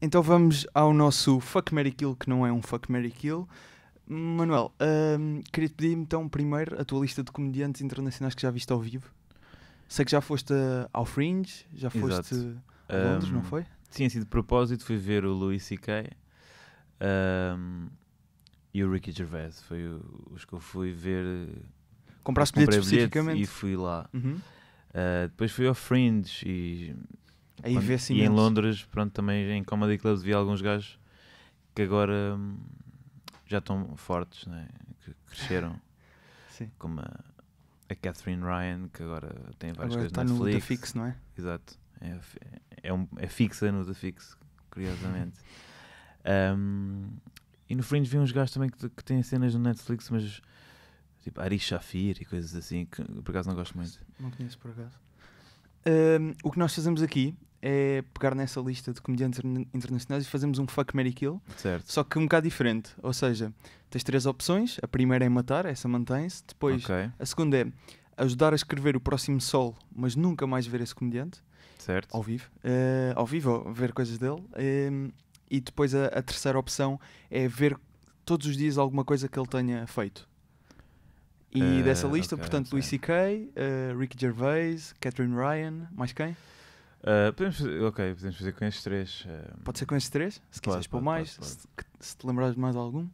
Então vamos ao nosso Fuck Mary Kill, que não é um Fuck Mary Kill. Manuel, um, queria te pedir então primeiro a tua lista de comediantes internacionais que já viste ao vivo. Sei que já foste ao Fringe, já foste Exato. a hum, Londres, um, não foi? Sim, assim de propósito fui ver o Louis C.K. Um, e o Ricky Gervais. Foi os que eu fui ver. Compraste bilhetes especificamente? E fui lá. Uhum. Uh, depois fui ao Fringe e Aí vê E em Londres, pronto, também em Comedy Clubs vi alguns gajos que agora hum, já estão fortes, né? que cresceram. Sim. Como a, a, Catherine Ryan, que agora tem várias agora coisas está Netflix. no Netflix, não é? Exato. É, é, um, é fixa no Netflix Fix, curiosamente. um, e no Fringe vi uns gajos também que, que têm cenas no Netflix, mas tipo Ari Shafir e coisas assim, que por acaso não gosto muito. Não conheço por acaso. Um, o que nós fazemos aqui é pegar nessa lista de comediantes internacionais e fazemos um Fuck, Mary Kill. Certo. Só que um bocado diferente. Ou seja, tens três opções. A primeira é matar, essa mantém-se. Depois, a segunda é ajudar a escrever o próximo solo, mas nunca mais ver esse comediante. Certo. ao vivo, ah, ao vivo, ver coisas dele. e depois a, a terceira opção é ver todos os dias alguma coisa que ele tenha feito. E uh, dessa lista, okay, portanto, Louis C.K., uh, eh, Ricky Gervais, Catherine Ryan, mais quem? Uh, podemos fazer, ok, podemos fazer com estes três. Uh... Pode ser com estes três, se quiseres pôr mais, pode, pode. Se, se, te lembrares de mais algum.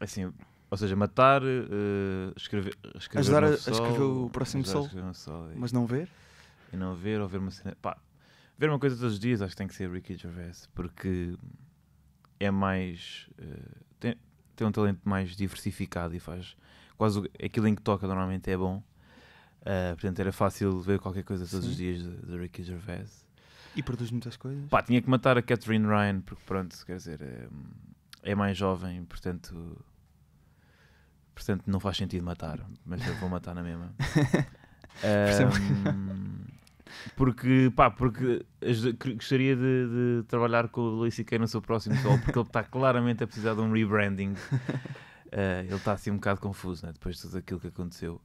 É assim, ou seja, matar, uh, escrever, escrever Ajudar a, sol, a escrever o próximo sol, sol mas não ver. E não ver ou ver uma cena... Pá, ver uma coisa todos os dias acho que tem que ser Ricky Gervais, porque é mais... tem, tem um talento mais diversificado e faz quase aquilo em que toca normalmente é bom. Uh, portanto, era fácil ver qualquer coisa todos Sim. os dias do Ricky Gervais. E produz muitas coisas. Pá, tinha que matar a Catherine Ryan, porque pronto, quer dizer, é, é mais jovem, portanto, portanto não faz sentido matar, mas eu vou matar na mesma. um, ah, porque, pá, porque gostaria de, de trabalhar com o Luís C.K. no seu próximo solo, porque ele está claramente a precisar de um rebranding. Uh, ele está assim um bocado confuso, né? depois de tudo aquilo que aconteceu.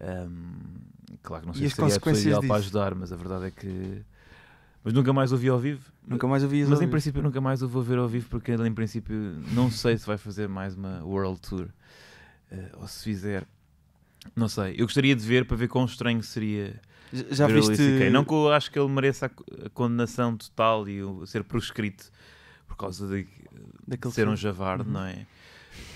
Um, claro que não sei e se seria a ideal para ajudar, mas a verdade é que. Mas nunca mais ouvi ao vivo. Nunca mais ouvi Mas ao em vivo. princípio nunca mais o vou ver ao vivo porque ele em princípio não sei se vai fazer mais uma World Tour. Uh, ou se fizer. Não sei. Eu gostaria de ver para ver quão estranho seria. Já, já viste? Não que eu acho que ele mereça a, condenação total e o, ser proscrito por causa de, de ser filme. um javarde, uhum. não é?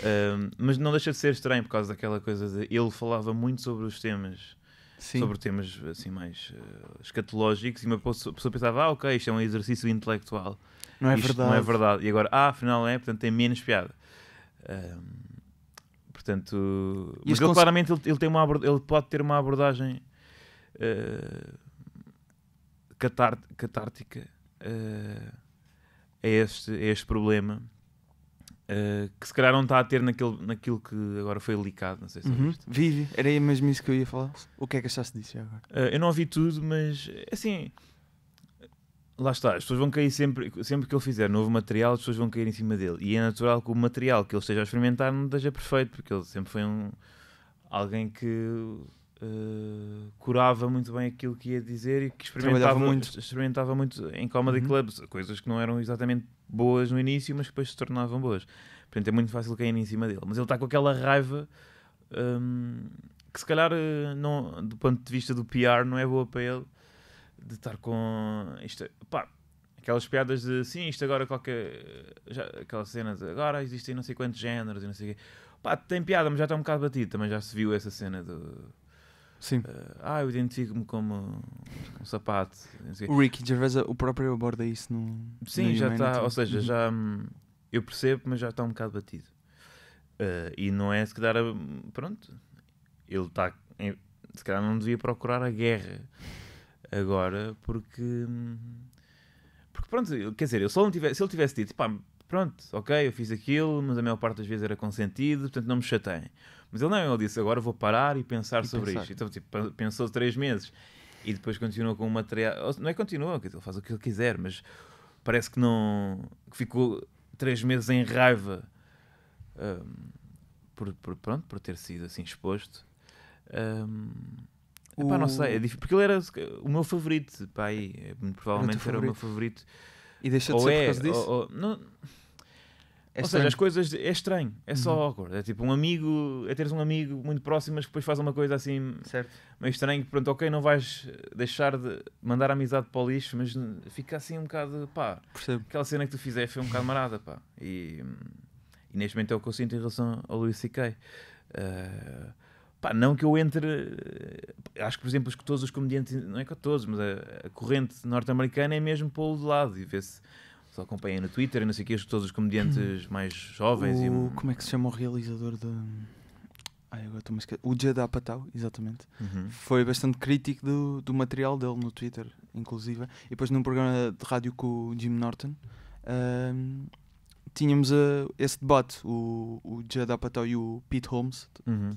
Um, mas não deixa de ser estranho por causa daquela coisa de ele falava muito sobre os temas. Sim. Sobre temas assim mais uh, escatológicos, e uma pessoa pensava, ah, ok, isto é um exercício intelectual, não é isto verdade, não é verdade, e agora, ah, afinal é, portanto tem menos piada. Um, portanto, mas ele, claramente ele, ele, tem uma ele pode ter uma abordagem uh, catártica uh, a, este, a este problema eh, que se calhar não está a ter naquilo que agora foi licado, não sei se é uhum. Vive, era mesmo isso que eu ia falar. O que é que achaste disso agora? Uh, eh, eu não ouvi tudo, mas é assim, lá está, as pessoas vão cair sempre, sempre que ele fizer novo material, as pessoas vão cair em cima dele. E é natural que o material que ele esteja a experimentar não esteja perfeito, porque ele sempre foi um, alguém que eh, curava muito bem aquilo que ia dizer e que experimentava muito. experimentava muito em comedy uhum. clubs, coisas que não eram exatamente boas no início, mas que depois se tornavam boas. Portanto, é muito fácil cair em cima dele. Mas ele está com aquela raiva um, que, se calhar, eh, não, do ponto de vista do PR, não é boa para ele de estar com isto, pá, aquelas piadas de sim, isto agora qualquer. Já, aquela cena de agora existem não sei quantos géneros e não sei o quê. Pá, tem piada, mas já está um bocado batido. Também já se viu essa cena do Sim. Uh, ah, eu identifico-me como um sapato. O Ricky Gervais, o próprio aborda isso no. Sim, no já está, ou seja, uhum. já hum, eu percebo, mas já está um bocado batido. Uh, e não é se calhar, hum, pronto, ele está, se calhar não devia procurar a guerra agora, porque, hum, porque pronto, quer dizer, eu só não tivesse, se ele tivesse dito, pá, pronto, ok, eu fiz aquilo, mas a maior parte das vezes era consentido, portanto não me chateiem mas ele não, ele disse: agora vou parar e pensar e sobre pensar. isto. Então, tipo, pensou três meses e depois continuou com o material. Não é continua, ele faz o que ele quiser, mas parece que não. que ficou três meses em raiva um, por, por, pronto, por ter sido assim exposto. Um, o... Epá, não sei, é difícil, porque ele era o meu favorito, pá, aí, provavelmente era, era o meu favorito. E deixou de ou ser é, por causa disso? Ou, ou, não, é Ou seja, as coisas. É estranho. É só uhum. awkward. É tipo um amigo. É teres um amigo muito próximo, mas que depois faz uma coisa assim. Certo. Meio estranho. Pronto, ok, não vais deixar de mandar a amizade para o lixo, mas fica assim um bocado. Pá. Percebo. Aquela cena que tu fizeste foi um bocado marada, pá. E, e neste momento é o que eu sinto em relação ao Luís C.K. Uh, eh, pá, não que eu entre. Acho que, por exemplo, que todos os comediantes. Não é que todos, mas a, a corrente norte-americana é mesmo pô-lo de lado e vê-se só acompanhei no Twitter e não sei o que, todos os comediantes hum. mais jovens. O, e... Como é que se chama o realizador de. Ai, agora estou esquecer O Judd Apatow, exatamente. Uhum. Foi bastante crítico do, do material dele no Twitter, inclusive. E depois num programa de rádio com o Jim Norton. Um, tínhamos uh, esse debate, o, o Judd Apatow e o Pete Holmes, uhum,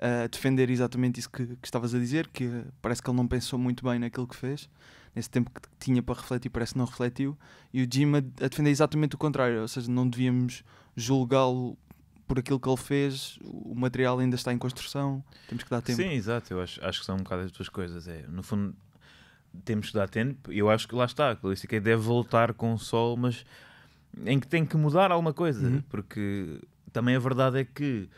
ah, a uh, defender exatamente isso que, que estavas a dizer, que parece que ele não pensou muito bem naquilo que fez nesse tempo que tinha para refletir, parece que não refletiu. E o Jim a, defender exatamente o contrário, ou seja, não devíamos julgá-lo por aquilo que ele fez, o material ainda está em construção, temos que dar tempo. Sim, exato, eu acho, acho que são um bocado as duas coisas. É, no fundo, temos que dar tempo, e eu acho que lá está, que o Luís deve voltar com o sol, mas em que tem que mudar alguma coisa, uhum. porque também a verdade é que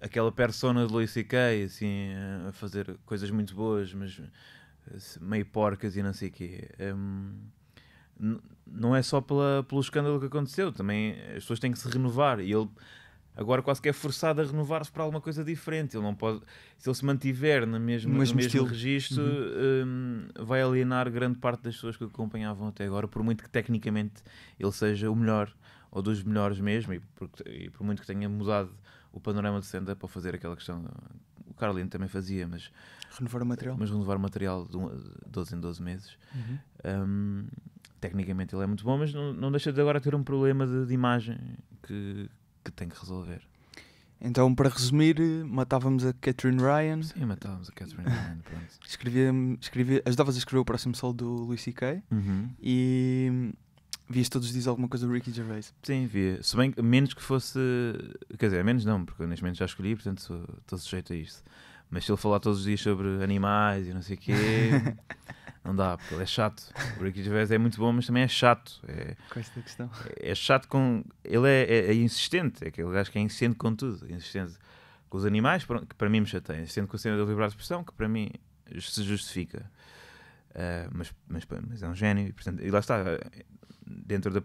aquela persona de Louis C.K., assim, a fazer coisas muito boas, mas meio porcas e não sei o quê. Um, não é só pela, pelo escândalo que aconteceu, também as pessoas têm que se renovar e ele agora quase que é forçado a renovar-se para alguma coisa diferente. Ele não pode, se ele se mantiver na mesma, no mesmo, no mesmo registro, uhum. um, vai alienar grande parte das pessoas que o acompanhavam até agora, por muito que tecnicamente ele seja o melhor ou dos melhores mesmo, e por, e por muito que tenha mudado o panorama de senda para fazer aquela questão Carlin também fazia, mas. Renovar o material? Mas renovar o material de 12 em 12 meses. Uhum. Um, tecnicamente ele é muito bom, mas não, não deixa de agora ter um problema de, de imagem que, que tem que resolver. Então, para resumir, matávamos a Catherine Ryan. Sim, matávamos a Catherine Ryan, pronto. escrevia, escrevia, ajudavas a escrever o próximo solo do Luis C.K. Uhum. E Vias todos os dias alguma coisa do Ricky Gervais? Sim, via. Se bem menos que fosse. Quer dizer, menos não, porque neste momento já escolhi, portanto estou sujeito a isso. Mas se ele falar todos os dias sobre animais e não sei o quê, não dá, porque ele é chato. O Ricky Gervais é muito bom, mas também é chato. É, com esta questão. É, é chato com. Ele é, é, é, insistente, é aquele gajo que é insistente com tudo. É insistente com os animais, que para mim me chateia. É insistente com a cena da liberdade de expressão, que para mim se justifica. Uh, mas, mas, mas, é um gênio. E, portanto, e lá está, eh, dentro da,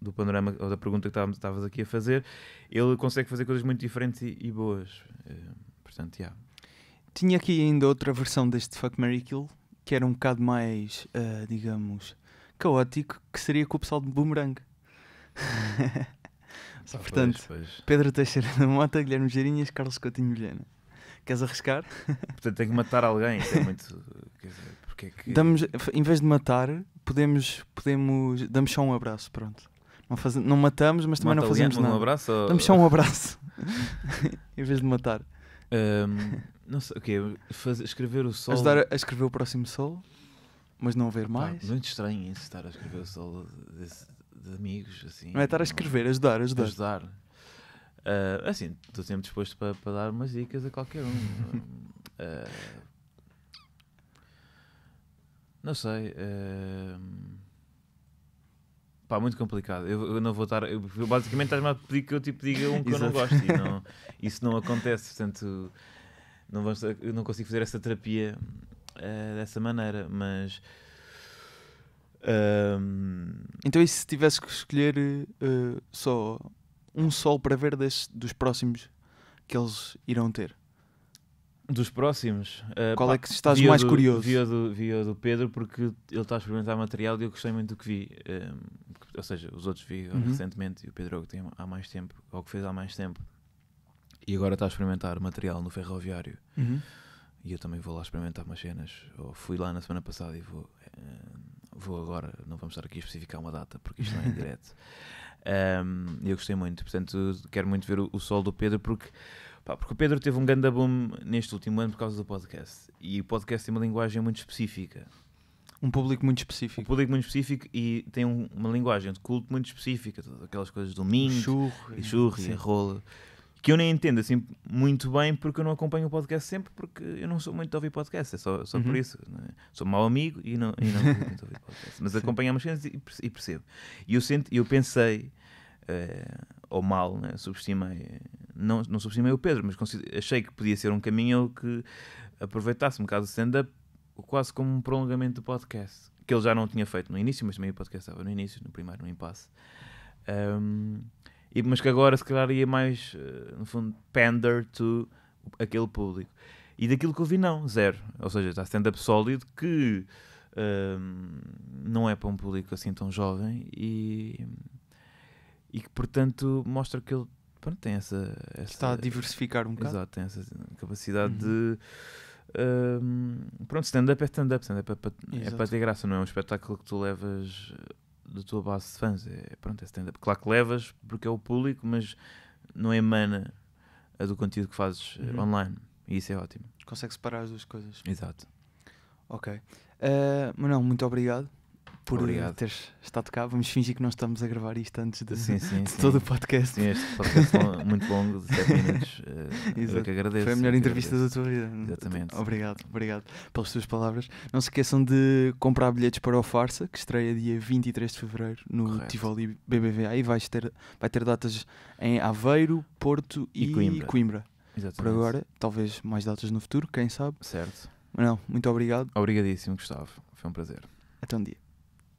do panorama ou da pergunta que estavas aqui a fazer, ele consegue fazer coisas muito diferentes e, e boas. Uh, portanto, yeah. Tinha aqui ainda outra versão deste Fuck Mary Kill, que era um bocado mais, uh, digamos, caótico, que seria com o pessoal de Boomerang. Portanto, pois, pois. Pedro Teixeira da Mota, Guilherme Geirinhas, Carlos Coutinho Vilhena. Queres arriscar? Portanto, tem que matar alguém. Isso é muito. Quer dizer, porque é que. Damos, em vez de matar, podemos. podemos damos só um abraço, pronto. Não, faz, não matamos, mas também Mata não fazemos nada. Um abraço, ou... Damos só um abraço. em vez de matar. Um, não sei, o okay, quê? Escrever o sol. Ajudar a escrever o próximo sol, mas não ver mais. Pá, muito estranho isso, estar a escrever o sol de, de amigos. assim. Não é estar a escrever, ajudar, ajudar. Ajudar. Uh, assim, estou sempre disposto para, para dar umas dicas a qualquer um. uh, não sei. Uh, pá, muito complicado. Eu, eu não vou estar. Eu, basicamente, estás-me a pedir que eu tipo, diga um que eu não gosto. E não, isso não acontece. Portanto, não, vamos, eu não consigo fazer essa terapia uh, dessa maneira. Mas. Então, e se tivesses que escolher uh, só um sol para ver desse, dos próximos que eles irão ter? Dos próximos? Uh, Qual é pá, é que estás mais do, curioso? Vi o, do, do Pedro porque ele está a experimentar material e eu gostei muito do que vi. Ehm, ou seja, os outros vi uhum. recentemente e o Pedro é que tem há mais tempo, é ou que fez há mais tempo. E agora está a experimentar material no ferroviário. Uhum. E eu também vou lá experimentar umas cenas. Ou fui lá na semana passada e vou. Ehm, vou agora, não vamos estar aqui a especificar uma data, porque isto não é em direto. Um, eu gostei muito, portanto, quero muito ver o, o sol do Pedro, porque, pá, porque o Pedro teve um grande boom neste último ano por causa do podcast. E o podcast tem uma linguagem muito específica. Um público muito específico. Um público muito específico e tem um, uma linguagem de culto muito específica, aquelas coisas do Minho, churro, e, churro e que eu nem entendo assim muito bem porque eu não acompanho o podcast sempre, porque eu não sou muito de ouvir podcast, é só, só uhum. por isso. Né? Sou mau amigo e não, e não muito ouvir podcast. Mas acompanho umas coisas e, e percebo. E eu, senti, eu pensei, uh, ou mal, né? subestimei, não, não subestimei o Pedro, mas achei que podia ser um caminho que aproveitasse um bocado o stand-up quase como um prolongamento do podcast, que ele já não tinha feito no início, mas também o podcast estava no início, no primeiro, no impasse. Um, e, mas que agora se calhar ia mais, eh, no fundo, pander to aquele público. E daquilo que eu vi, não, zero. Ou seja, está stand-up sólido que um, ehm, não é para um público assim tão jovem e, e que, portanto, mostra que ele pronto, tem essa, essa, Está a diversificar um bocado. Exato, tem essa capacidade uhum. de. Um, ehm, pronto, stand-up é stand-up, stand-up é para, é para ter graça, não é um espetáculo que tu levas da tua base de fãs. É, pronto, é stand-up. Claro que levas porque é o público, mas não emana a do conteúdo que fazes eh, uhum. online. E isso é ótimo. Consegue separar as duas coisas. Exato. Ok. Uh, eh, mas não, muito obrigado por eh, Obrigado. teres estado cá. Vamos fingir que não estamos a gravar isto antes de, sim, sim, de sim. todo o podcast. Sim, este podcast é muito longo, de 7 minutos. Uh, eu é que agradeço. Foi a melhor entrevista agradeço. da tua vida. Exatamente. Obrigado, obrigado pelas tuas palavras. Não se esqueçam de comprar bilhetes para o Farsa, que estreia dia 23 de fevereiro no Correto. Tivoli BBVA e vais ter, vai ter datas em Aveiro, Porto e, e Coimbra. Coimbra. Exatamente. Por agora, talvez mais datas no futuro, quem sabe. Certo. Não, muito obrigado. Obrigadíssimo, Gustavo. Foi um prazer. Até um dia.